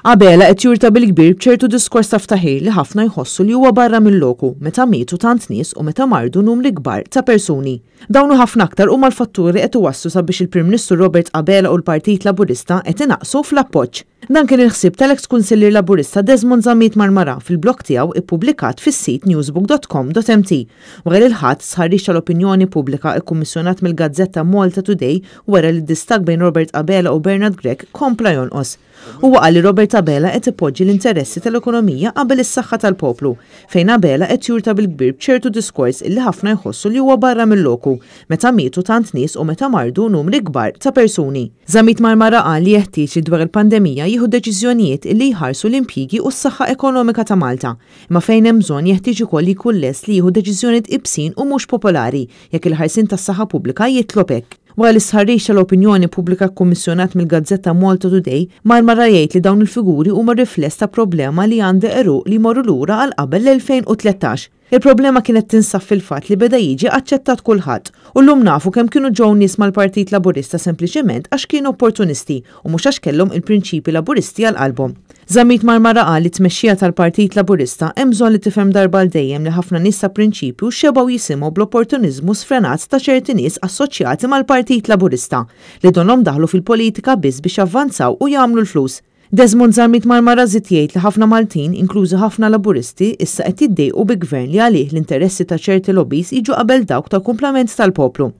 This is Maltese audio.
Abela qed jurta bil-kbir bċertu diskors taftaħir li ħafna jħossu li huwa barra mill-loku meta mietu tant nies u meta mardu numri kbar ta' persuni. Dawnu ħafna aktar huma l-fatturi qed iwassu sabiex il-Prim Ministru Robert Abela u l-Partit Laburista qed inaqsu fl-appoġġ. Dan kien il-ħsieb tal-eks kunsillir Laburista Desmond Zamit Marmara fil-blog tiegħu ippubblikat fis-sit newsbook.com.mt. Wara il-ħadd sħarriġ tal-opinjoni pubblika kkummissjonat mill-Gazzetta Malta Today wara li d-distak bejn Robert Abela u Bernard Gregg kompla jonqos. Huwa qal li Robert tabela qed ipoġġi l-interessi tal-ekonomija qabel is-saħħa tal-poplu, fejn abela qed jurta bil-kbir b'ċertu diskors illi ħafna jħossu li huwa barra mill-loku, meta mietu tant nies u meta mardu numri kbar ta' persuni. Zamit marmara qal li jeħtieġ li dwar il-pandemija jieħu deċiżjonijiet illi jħarsu l-impjigi u s-saħħa ekonomika ta' Malta, ma fejn hemm bżonn jeħtieġ ukoll jkun lest li jieħu deċiżjonijiet ibsin u mhux popolari jekk il-ħarsin tas-saħħa pubblika jitlobek. Wara li isħarriċ tal-opinjoni pubblika kommissjonat mill-Gazzetta Malta Today, marra jgħid li dawn il-figuri huma rifless ta' problema li għandha eru li morru lura għal qabel l-2013 Il-problema kienet tinsaf fil-fat li beda jiġi aċċettat kulħadd u l-lum nafu kemm kienu ġew nies mal-Partit Laburista sempliċement għax kienu opportunisti u mhux għax kellhom il-prinċipi laburisti għal qalbhom. Zamit marmara qal li tmexxija tal-Partit Laburista hemm bżonn li tifhem darba dejjem li ħafna nies ta' prinċipju xebgħu jisimgħu bl-opportuniżmu sfrenat ta' ċerti nies assoċjati mal-Partit Laburista li donhom daħlu fil-politika biss biex avvanzaw u jagħmlu l-flus Desmond Zamit Marmarazit jgħid li ħafna Maltin, inklużi ħafna laburisti, issa qed iddejqu bi gvern li għalih l-interessi ta' ċerti lobbies jiġu qabel dawk ta' kumplament tal-poplu.